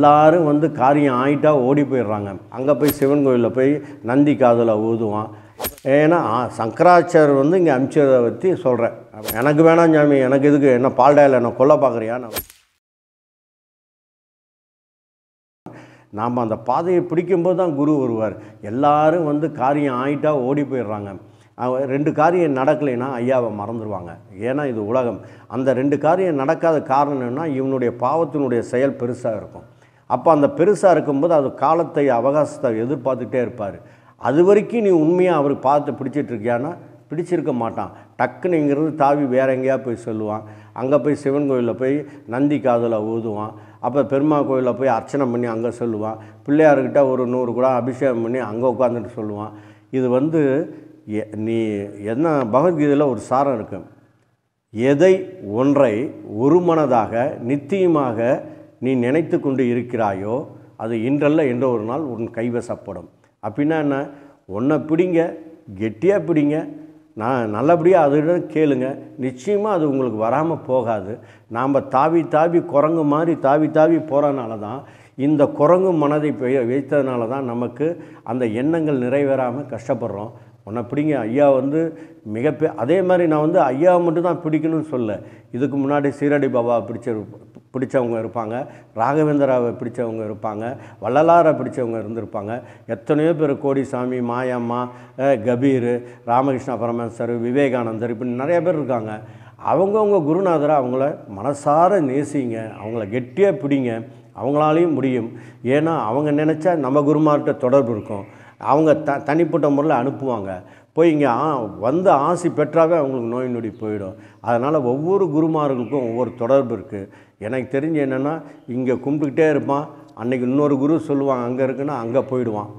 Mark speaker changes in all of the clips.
Speaker 1: எல்லாரும் வந்து காரியம் ஆயிட்டா ஓடி போயிடுறாங்க அங்கே போய் சிவன் கோயிலில் போய் நந்தி காதில் ஊதுவான் ஏன்னா சங்கராச்சார் வந்து இங்கே அமிச்சதை பற்றி சொல்கிறேன் எனக்கு வேணாம் சாமி எனக்கு இதுக்கு என்ன பால்டாயில் என்ன கொல்ல பார்க்குறியா நான் நாம் அந்த பாதையை பிடிக்கும்போது தான் குரு வருவார் எல்லாரும் வந்து காரியம் ஆயிட்டா ஓடி போயிடுறாங்க ரெண்டு காரியம் நடக்கலைன்னா ஐயாவை மறந்துடுவாங்க ஏன்னா இது உலகம் அந்த ரெண்டு காரியம் நடக்காத காரணம் என்னென்னா இவனுடைய பாவத்தினுடைய செயல் பெருசாக இருக்கும் அப்போ அந்த பெருசாக இருக்கும்போது அது காலத்தை அவகாசத்தை எதிர்பார்த்துக்கிட்டே இருப்பார் அது வரைக்கும் நீ உண்மையாக அவர் பார்த்து பிடிச்சிட்டு இருக்கியான்னா பிடிச்சிருக்க மாட்டான் டக்குன்னு இங்கேருந்து தாவி வேற எங்கேயா போய் சொல்லுவான் அங்கே போய் சிவன் கோயிலில் போய் நந்தி காதில் ஊதுவான் அப்போ பெருமா கோயிலில் போய் அர்ச்சனை பண்ணி அங்கே சொல்லுவான் பிள்ளையார்கிட்ட ஒரு நூறு கூட அபிஷேகம் பண்ணி அங்கே உட்காந்துட்டு சொல்லுவான் இது வந்து நீ என்ன பகவத்கீதையில் ஒரு சாரம் இருக்கும் எதை ஒன்றை ஒருமனதாக நித்தியமாக நீ நினைத்து கொண்டு இருக்கிறாயோ அது இன்றல்ல என்ற ஒரு நாள் உன் கைவசப்படும் அப்படின்னா என்ன உன்னை பிடிங்க கெட்டியாக பிடிங்க நான் நல்லபடியாக அதிடம் கேளுங்க நிச்சயமாக அது உங்களுக்கு வராமல் போகாது நாம் தாவி தாவி குரங்கு மாதிரி தாவி தாவி போகிறனால தான் இந்த குரங்கு மனதை வைத்ததுனால தான் நமக்கு அந்த எண்ணங்கள் நிறைவேறாமல் கஷ்டப்படுறோம் உன்னை பிடிங்க ஐயா வந்து மிகப்பெரிய அதே மாதிரி நான் வந்து ஐயாவை மட்டும் தான் பிடிக்கணும்னு சொல்ல இதுக்கு முன்னாடி சீரடி பாபா பிடிச்ச பிடிச்சவங்க இருப்பாங்க ராகவேந்திராவை பிடிச்சவங்க இருப்பாங்க வள்ளலாரை பிடிச்சவங்க இருந்திருப்பாங்க எத்தனையோ பேர் கோடிசாமி மாயம்மா கபீர் ராமகிருஷ்ண பரமேஸ்வர் விவேகானந்தர் இப்படி நிறைய பேர் இருக்காங்க அவங்கவுங்க குருநாதரை அவங்கள மனசார நேசிங்க அவங்கள கெட்டியாக பிடிங்க அவங்களாலையும் முடியும் ஏன்னா அவங்க நினச்சா நம்ம குருமார்கிட்ட தொடர்பு இருக்கும் அவங்க த தனிப்பட்ட முறையில் அனுப்புவாங்க போய் இங்கே ஆ வந்து ஆசி பெற்றாவே அவங்களுக்கு நோய் நொடி போயிடும் அதனால் ஒவ்வொரு குருமார்களுக்கும் ஒவ்வொரு தொடர்பு இருக்குது எனக்கு தெரிஞ்சு என்னென்னா இங்கே கும்பிட்டுக்கிட்டே இருப்பான் அன்றைக்கி இன்னொரு குரு சொல்லுவான் அங்கே இருக்குன்னா அங்கே போயிடுவான்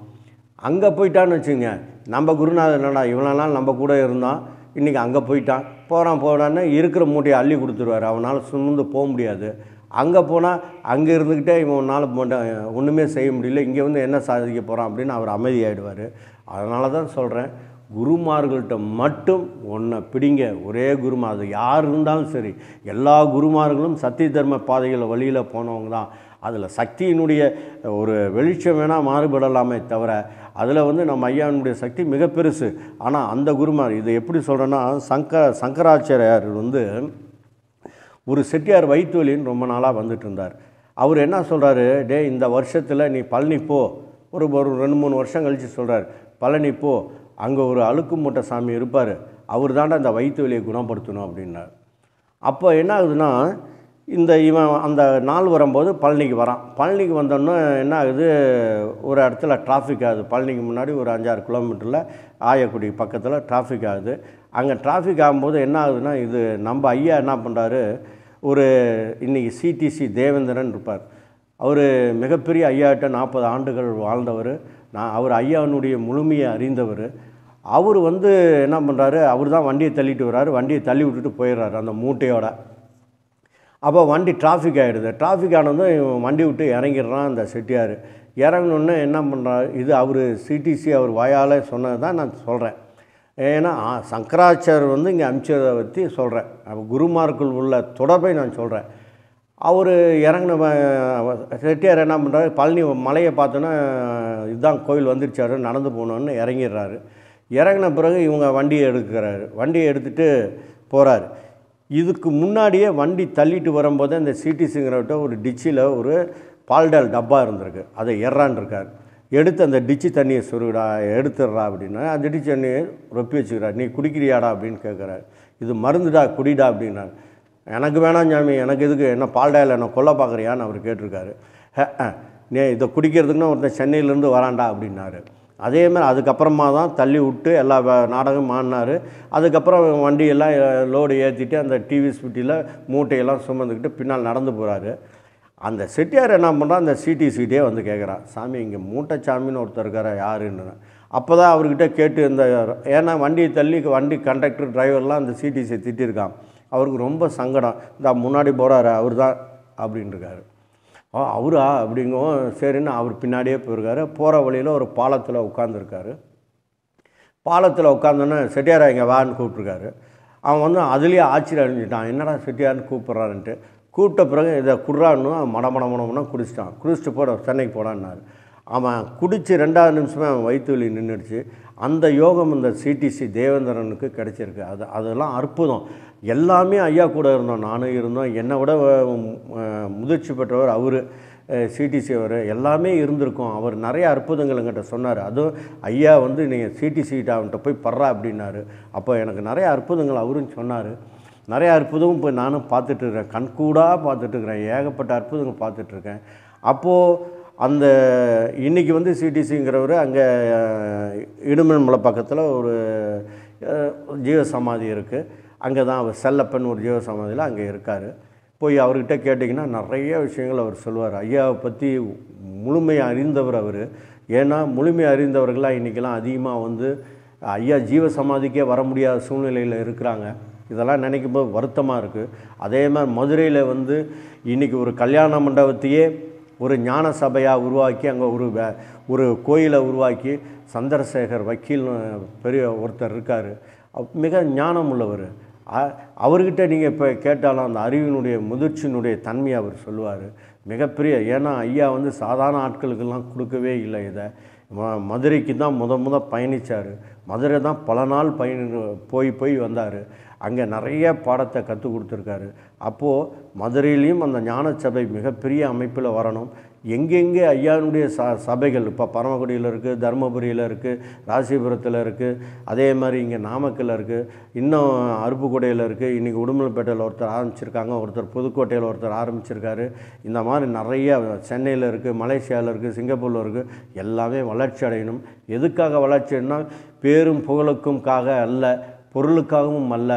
Speaker 1: அங்கே போயிட்டான்னு வச்சுங்க நம்ம குருநாதர் என்னடா இவ்வளோ நாள் நம்ம கூட இருந்தான் இன்றைக்கி அங்கே போயிட்டான் போகிறான் போகிறான்னு இருக்கிற மூட்டையை அள்ளி கொடுத்துருவார் அவனால் சுமந்து போக முடியாது அங்கே போனால் அங்கே இருந்துக்கிட்டே இவன் நாள் ஒன்றுமே செய்ய முடியல இங்கே வந்து என்ன சாதிக்க போகிறான் அப்படின்னு அவர் அமைதியாகிடுவார் அதனால தான் சொல்கிறேன் குருமார்கள்ட்ட மட்டும் ஒன்றை பிடிங்க ஒரே குருமார் அது யார் இருந்தாலும் சரி எல்லா குருமார்களும் சத்திய தர்ம பாதையில் வழியில் போனவங்க தான் அதில் சக்தியினுடைய ஒரு வெளிச்சம் வேணால் மாறுபடலாமே தவிர அதில் வந்து நம்ம ஐயானுடைய சக்தி மிக பெருசு ஆனால் அந்த குருமார் இது எப்படி சொல்கிறேன்னா சங்கர சங்கராச்சாரியார் வந்து ஒரு செட்டியார் வைத்து வலின்னு ரொம்ப நாளாக வந்துட்டு இருந்தார் அவர் என்ன சொல்கிறாரு டே இந்த வருஷத்தில் நீ பழனி போ ஒரு ஒரு ரெண்டு மூணு வருஷம் கழித்து சொல்கிறார் பழனி போ அங்கே ஒரு அழுக்கு மூட்டை சாமி இருப்பார் அவர் தாண்டா அந்த வயிற்று வலியை குணப்படுத்தணும் அப்படின்னார் அப்போ என்ன ஆகுதுன்னா இந்த இவன் அந்த நாள் வரும்போது பழனிக்கு வரான் பழனிக்கு வந்தோன்னு என்ன ஆகுது ஒரு இடத்துல டிராஃபிக் ஆகுது பழனிக்கு முன்னாடி ஒரு அஞ்சாறு கிலோமீட்டரில் ஆயக்குடி பக்கத்தில் டிராஃபிக் ஆகுது அங்கே டிராஃபிக் ஆகும்போது என்ன ஆகுதுன்னா இது நம்ம ஐயா என்ன பண்ணுறாரு ஒரு இன்றைக்கி சிடிசி தேவேந்திரன் இருப்பார் அவர் மிகப்பெரிய ஐயாட்ட நாற்பது ஆண்டுகள் வாழ்ந்தவர் நான் அவர் ஐயாவினுடைய முழுமையை அறிந்தவர் அவர் வந்து என்ன பண்ணுறாரு அவர் தான் வண்டியை தள்ளிட்டு வர்றாரு வண்டியை தள்ளி விட்டுட்டு போயிடுறாரு அந்த மூட்டையோட அப்போ வண்டி டிராஃபிக் ஆகிடுது டிராஃபிக் ஆனதும் வண்டி விட்டு இறங்கிடுறான் அந்த செட்டியார் இறங்கணுன்னு என்ன பண்ணுறாரு இது அவர் சிடிசி அவர் வாயால் சொன்னது தான் நான் சொல்கிறேன் ஏன்னா சங்கராச்சாரியர் வந்து இங்கே அமிச்சதை பற்றி சொல்கிறேன் அப்போ குருமார்கள் உள்ள தொடர்பை நான் சொல்கிறேன் அவர் இறங்கின செட்டியார் என்ன பண்ணுறாரு பழனி மலையை பார்த்தோன்னா இதுதான் கோயில் வந்துருச்சாரு நடந்து போகணுன்னு இறங்கிடுறாரு இறங்கின பிறகு இவங்க வண்டியை எடுக்கிறாரு வண்டியை எடுத்துகிட்டு போகிறாரு இதுக்கு முன்னாடியே வண்டி தள்ளிட்டு வரும்போது அந்த சிங்கரவிட்ட ஒரு டிச்சில் ஒரு பால்டால் டப்பா இருந்திருக்கு அதை இருக்கார் எடுத்து அந்த டிச்சு தண்ணியை சுருடா எடுத்துடுறா அப்படின்னா அந்த டிச்சு தண்ணியை ரொப்பி வச்சுக்கிறார் நீ குடிக்கிறியாடா அப்படின்னு கேட்குறாரு இது மருந்துடா குடிடா அப்படின்னாரு எனக்கு வேணாம் சாமி எனக்கு இதுக்கு என்ன பால்டாயில் என்ன கொல்ல பார்க்குறியான்னு அவர் கேட்டிருக்காரு நே இதை குடிக்கிறதுக்குன்னு ஒருத்தன் சென்னையிலேருந்து வராண்டா அப்படின்னாரு அதேமாதிரி அதுக்கப்புறமா தான் தள்ளி விட்டு எல்லா நாடகம் மாறினார் அதுக்கப்புறம் வண்டியெல்லாம் லோடு ஏற்றிட்டு அந்த டிவி ஸ்பிட்டியில் மூட்டையெல்லாம் சுமந்துக்கிட்டு பின்னால் நடந்து போகிறாரு அந்த செட்டியார் என்ன பண்ணுறா அந்த சிடி சீட்டே வந்து கேட்குறான் சாமி இங்கே மூட்டை சாமின்னு ஒருத்தர் இருக்காரா யாருன்னு அப்போ தான் அவர்கிட்ட கேட்டு இருந்த ஏன்னா வண்டியை தள்ளி வண்டி கண்டக்டர் டிரைவர்லாம் அந்த சிடிசியை திட்டிருக்கான் அவருக்கு ரொம்ப சங்கடம் இந்த முன்னாடி போகிறாரு அவர் தான் அப்படின்ட்டுருக்காரு ஓ அவரா அப்படிங்கும் சரின்னு அவர் பின்னாடியே போயிருக்காரு போகிற வழியில் ஒரு பாலத்தில் உட்காந்துருக்காரு பாலத்தில் உட்காந்தோன்னே செட்டியாரா இங்கே வான்னு கூப்பிட்ருக்காரு அவன் வந்து அதுலேயே ஆச்சரியம் அழிஞ்சிட்டான் என்னடா செட்டியார்னு கூப்பிட்றான்ட்டு கூப்பிட்ட பிறகு இதை குடுறான்னு மட குடிச்சிட்டான் குடிச்சிட்டு போட சென்னைக்கு போடான்னாரு அவன் குடித்து ரெண்டாவது நிமிஷமே அவன் வயிற்றுவலி நின்றுடுச்சு அந்த யோகம் இந்த சிடிசி தேவேந்திரனுக்கு கிடச்சிருக்கு அது அதெல்லாம் அற்புதம் எல்லாமே ஐயா கூட இருந்தோம் நானும் இருந்தோம் என்னை விட முதிர்ச்சி பெற்றவர் அவர் சிடிசி அவர் எல்லாமே இருந்திருக்கும் அவர் நிறைய அற்புதங்கள் எங்கிட்ட சொன்னார் அதுவும் ஐயா வந்து நீங்கள் சிடிசிகிட்ட அவன்கிட்ட போய் படுறா அப்படின்னாரு அப்போ எனக்கு நிறைய அற்புதங்கள் அவரும் சொன்னார் நிறைய அற்புதமும் இப்போ நானும் பார்த்துட்டு இருக்கிறேன் கண்கூடாக இருக்கிறேன் ஏகப்பட்ட அற்புதங்கள் பார்த்துட்ருக்கேன் அப்போது அந்த இன்றைக்கி வந்து சிடிசிங்கிறவர் அங்கே இடுமன்மலை பக்கத்தில் ஒரு ஜீவசமாதி இருக்குது அங்கே தான் அவர் செல்லப்பன் ஒரு ஜீவசமாதியில் அங்கே இருக்கார் போய் அவர்கிட்ட கேட்டிங்கன்னா நிறைய விஷயங்கள் அவர் சொல்லுவார் ஐயாவை பற்றி முழுமையை அறிந்தவர் அவர் ஏன்னா முழுமை அறிந்தவர்களாக இன்றைக்கெல்லாம் அதிகமாக வந்து ஐயா ஜீவசமாதிக்கே வர முடியாத சூழ்நிலையில் இருக்கிறாங்க இதெல்லாம் நினைக்கும்போது வருத்தமாக இருக்குது அதே மாதிரி மதுரையில் வந்து இன்றைக்கி ஒரு கல்யாண மண்டபத்தையே ஒரு ஞான சபையாக உருவாக்கி அங்கே ஒரு ஒரு கோயிலை உருவாக்கி சந்திரசேகர் வக்கீல்னு பெரிய ஒருத்தர் இருக்கார் மிக ஞானம் உள்ளவர் அவர்கிட்ட நீங்கள் இப்போ கேட்டாலும் அந்த அறிவினுடைய முதிர்ச்சியினுடைய தன்மையை அவர் சொல்லுவார் மிகப்பெரிய ஏன்னா ஐயா வந்து சாதாரண ஆட்களுக்கெல்லாம் கொடுக்கவே இல்லை இதை மதுரைக்கு தான் முத முத பயணித்தார் மதுரை தான் பல நாள் பயணி போய் போய் வந்தார் அங்கே நிறைய பாடத்தை கற்றுக் கொடுத்துருக்காரு அப்போது மதுரையிலையும் அந்த ஞான சபை மிகப்பெரிய அமைப்பில் வரணும் எங்கெங்கே ஐயானுடைய ச சபைகள் இப்போ பரமக்குடியில் இருக்குது தருமபுரியில் இருக்குது ராசிபுரத்தில் இருக்குது அதே மாதிரி இங்கே நாமக்கல்ல இருக்குது இன்னும் அருப்புக்கோட்டையில் இருக்குது இன்றைக்கி உடுமலைப்பேட்டையில் ஒருத்தர் ஆரம்பிச்சிருக்காங்க ஒருத்தர் புதுக்கோட்டையில் ஒருத்தர் ஆரம்பிச்சிருக்காரு இந்த மாதிரி நிறைய சென்னையில் இருக்குது மலேசியாவில் இருக்குது சிங்கப்பூரில் இருக்குது எல்லாமே வளர்ச்சி அடையணும் எதுக்காக வளர்ச்சி அடையணும்னா பேரும் புகழுக்கும்காக அல்ல பொருளுக்காகவும் அல்ல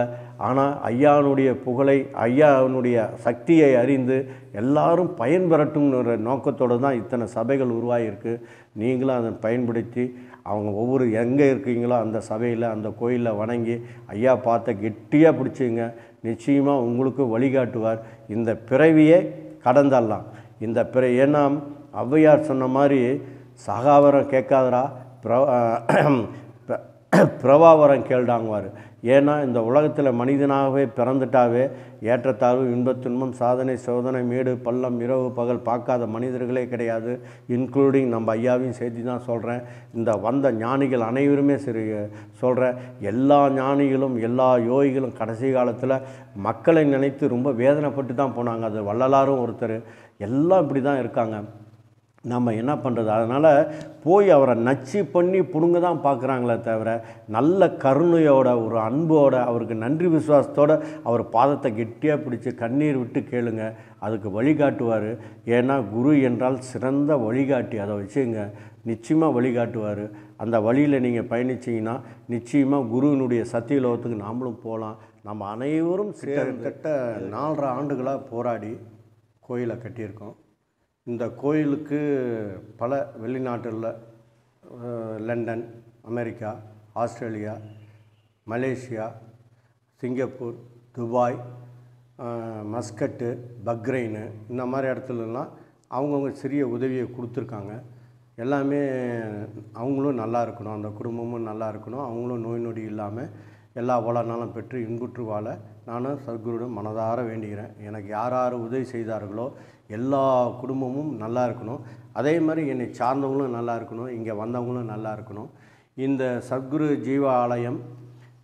Speaker 1: ஆனால் ஐயாவுடைய புகழை ஐயாவுடைய சக்தியை அறிந்து எல்லாரும் பயன்பெறட்டுங்கிற நோக்கத்தோடு தான் இத்தனை சபைகள் உருவாகியிருக்கு நீங்களும் அதை பயன்படுத்தி அவங்க ஒவ்வொரு எங்கே இருக்கீங்களோ அந்த சபையில் அந்த கோயிலில் வணங்கி ஐயா பார்த்த கெட்டியாக பிடிச்சிங்க நிச்சயமாக உங்களுக்கு வழிகாட்டுவார் இந்த பிறவியே கடந்தடலாம் இந்த பிற ஏன்னா ஔவையார் சொன்ன மாதிரி சகாவரம் கேட்காதரா பிர பிரபாவரம் கேள்டாங்குவார் ஏன்னா இந்த உலகத்தில் மனிதனாகவே பிறந்துட்டாவே ஏற்றத்தாழ்வு இன்பத் துன்பம் சாதனை சோதனை மேடு பள்ளம் இரவு பகல் பார்க்காத மனிதர்களே கிடையாது இன்க்ளூடிங் நம்ம ஐயாவையும் சேர்த்து தான் சொல்கிறேன் இந்த வந்த ஞானிகள் அனைவருமே சரி சொல்கிறேன் எல்லா ஞானிகளும் எல்லா யோகிகளும் கடைசி காலத்தில் மக்களை நினைத்து ரொம்ப வேதனைப்பட்டு தான் போனாங்க அது வள்ளலாரும் ஒருத்தர் எல்லாம் இப்படி தான் இருக்காங்க நம்ம என்ன பண்ணுறது அதனால் போய் அவரை நச்சு பண்ணி புடுங்க தான் பார்க்குறாங்களே தவிர நல்ல கருணையோட ஒரு அன்போட அவருக்கு நன்றி விசுவாசத்தோடு அவர் பாதத்தை கெட்டியாக பிடிச்சி கண்ணீர் விட்டு கேளுங்க அதுக்கு வழிகாட்டுவார் ஏன்னா குரு என்றால் சிறந்த வழிகாட்டி அதை வச்சுங்க நிச்சயமாக வழிகாட்டுவார் அந்த வழியில் நீங்கள் பயணிச்சிங்கன்னா நிச்சயமாக குருவினுடைய சத்தியலோகத்துக்கு நாமளும் போகலாம் நம்ம அனைவரும் சேர்ந்துட்ட நாலரை ஆண்டுகளாக போராடி கோயிலை கட்டியிருக்கோம் இந்த கோயிலுக்கு பல வெளிநாட்டில் London America Australia Malaysia Singapore Dubai Muscat Bahrain இந்த மாதிரி இடத்துலலாம் அவங்கவுங்க சிறிய உதவியை கொடுத்துருக்காங்க எல்லாமே அவங்களும் நல்லா இருக்கணும் அந்த குடும்பமும் நல்லா இருக்கணும் அவங்களும் நோய் நொடி இல்லாமல் எல்லா வளநலம் பெற்று இன்புற்று வாழ நானும் சத்குருடன் மனதார வேண்டுகிறேன் எனக்கு யார் யார் உதவி செய்தார்களோ எல்லா குடும்பமும் நல்லா இருக்கணும் அதே மாதிரி என்னை சார்ந்தவங்களும் நல்லா இருக்கணும் இங்கே வந்தவங்களும் நல்லா இருக்கணும் இந்த சத்குரு ஜீவ ஆலயம்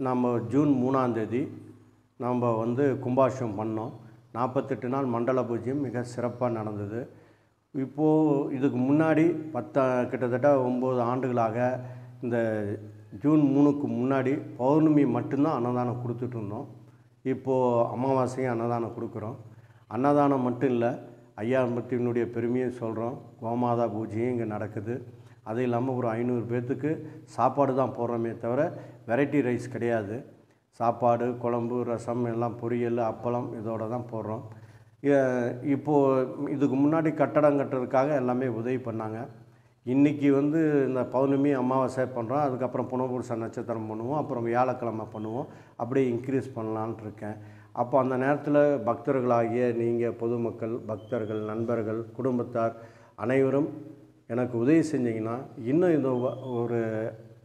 Speaker 1: நம்ம ஜூன் மூணாந்தேதி நம்ம வந்து கும்பாஷம் பண்ணோம் நாற்பத்தெட்டு நாள் மண்டல பூஜ்யம் மிக சிறப்பாக நடந்தது இப்போது இதுக்கு முன்னாடி பத்த கிட்டத்தட்ட ஒம்பது ஆண்டுகளாக இந்த ஜூன் மூணுக்கு முன்னாடி பௌர்ணமி மட்டும்தான் அன்னதானம் கொடுத்துட்ருந்தோம் இப்போது அமாவாசையும் அன்னதானம் கொடுக்குறோம் அன்னதானம் மட்டும் இல்லை ஐயாம்பத்தினுடைய பெருமையை சொல்கிறோம் கோமாதா பூஜையும் இங்கே நடக்குது அது இல்லாமல் ஒரு ஐநூறு பேர்த்துக்கு சாப்பாடு தான் போடுறோமே தவிர வெரைட்டி ரைஸ் கிடையாது சாப்பாடு குழம்பு ரசம் எல்லாம் பொரியல் அப்பளம் இதோடு தான் போடுறோம் இப்போது இதுக்கு முன்னாடி கட்டடம் கட்டுறதுக்காக எல்லாமே உதவி பண்ணாங்க இன்றைக்கி வந்து இந்த பௌர்ணமி அமாவாசை பண்ணுறோம் அதுக்கப்புறம் புனபுருஷ நட்சத்திரம் பண்ணுவோம் அப்புறம் வியாழக்கிழமை பண்ணுவோம் அப்படியே இன்க்ரீஸ் பண்ணலான்ட்டு இருக்கேன் அப்போ அந்த நேரத்தில் பக்தர்களாகிய நீங்கள் பொதுமக்கள் பக்தர்கள் நண்பர்கள் குடும்பத்தார் அனைவரும் எனக்கு உதவி செஞ்சிங்கன்னா இன்னும் இந்த ஒரு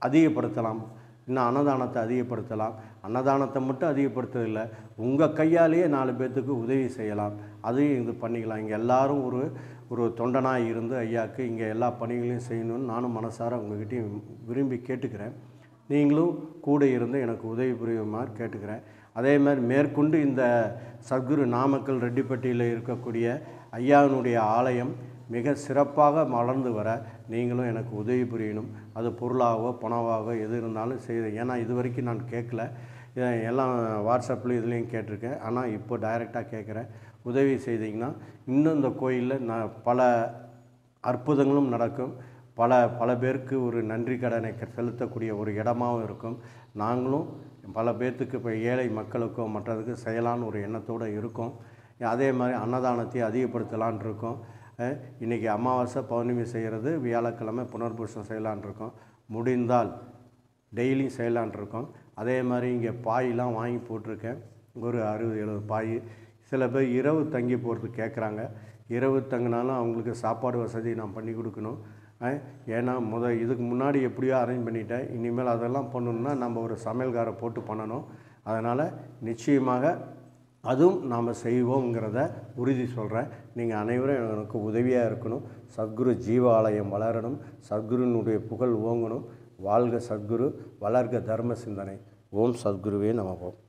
Speaker 1: அதிகப்படுத்தலாம் இன்னும் அன்னதானத்தை அதிகப்படுத்தலாம் அன்னதானத்தை மட்டும் அதிகப்படுத்துறதில்லை உங்கள் கையாலேயே நாலு பேர்த்துக்கு உதவி செய்யலாம் அதையும் இது பண்ணிக்கலாம் இங்கே எல்லோரும் ஒரு ஒரு தொண்டனாக இருந்து ஐயாவுக்கு இங்கே எல்லா பணிகளையும் செய்யணும்னு நானும் மனசார உங்கள்கிட்டையும் விரும்பி கேட்டுக்கிறேன் நீங்களும் கூட இருந்து எனக்கு உதவி புரியுமாறு கேட்டுக்கிறேன் அதே மாதிரி மேற்கொண்டு இந்த சத்குரு நாமக்கல் ரெட்டிப்பட்டியில் இருக்கக்கூடிய ஐயாவினுடைய ஆலயம் மிக சிறப்பாக மலர்ந்து வர நீங்களும் எனக்கு உதவி புரியணும் அது பொருளாகவோ பணவாகவோ எது இருந்தாலும் செய்ய ஏன்னா இது வரைக்கும் நான் கேட்கல எல்லாம் வாட்ஸ்அப்லேயும் இதுலேயும் கேட்டிருக்கேன் ஆனால் இப்போ டைரெக்டாக கேட்குறேன் உதவி செய்தீங்கன்னா இன்னும் இந்த கோயிலில் நான் பல அற்புதங்களும் நடக்கும் பல பல பேருக்கு ஒரு நன்றி கடனை செலுத்தக்கூடிய ஒரு இடமாகவும் இருக்கும் நாங்களும் பல பேர்த்துக்கு இப்போ ஏழை மக்களுக்கோ மற்றதுக்கு செய்யலான்னு ஒரு எண்ணத்தோடு இருக்கோம் அதே மாதிரி அன்னதானத்தை அதிகப்படுத்தலான் இருக்கோம் இன்றைக்கி அமாவாசை பௌர்ணமி செய்கிறது வியாழக்கிழமை புனர்பூஷம் செய்யலான் இருக்கோம் முடிந்தால் டெய்லியும் செய்யலான்ட்ருக்கோம் அதே மாதிரி இங்கே பாயெலாம் வாங்கி போட்டிருக்கேன் ஒரு அறுபது எழுபது பாய் சில பேர் இரவு தங்கி போகிறதுக்கு கேட்குறாங்க இரவு தங்கினாலும் அவங்களுக்கு சாப்பாடு வசதி நான் பண்ணி கொடுக்கணும் ஏன்னா முத இதுக்கு முன்னாடி எப்படியோ அரேஞ்ச் பண்ணிட்டேன் இனிமேல் அதெல்லாம் பண்ணணுன்னா நம்ம ஒரு சமையல்காரை போட்டு பண்ணணும் அதனால் நிச்சயமாக அதுவும் நாம் செய்வோங்கிறத உறுதி சொல்கிறேன் நீங்கள் அனைவரும் எனக்கு உதவியாக இருக்கணும் சத்குரு ஜீவாலயம் வளரணும் சத்குருனுடைய புகழ் ஓங்கணும் வாழ்க சத்குரு வளர்க தர்ம சிந்தனை ஓம் சத்குருவே நமவோம்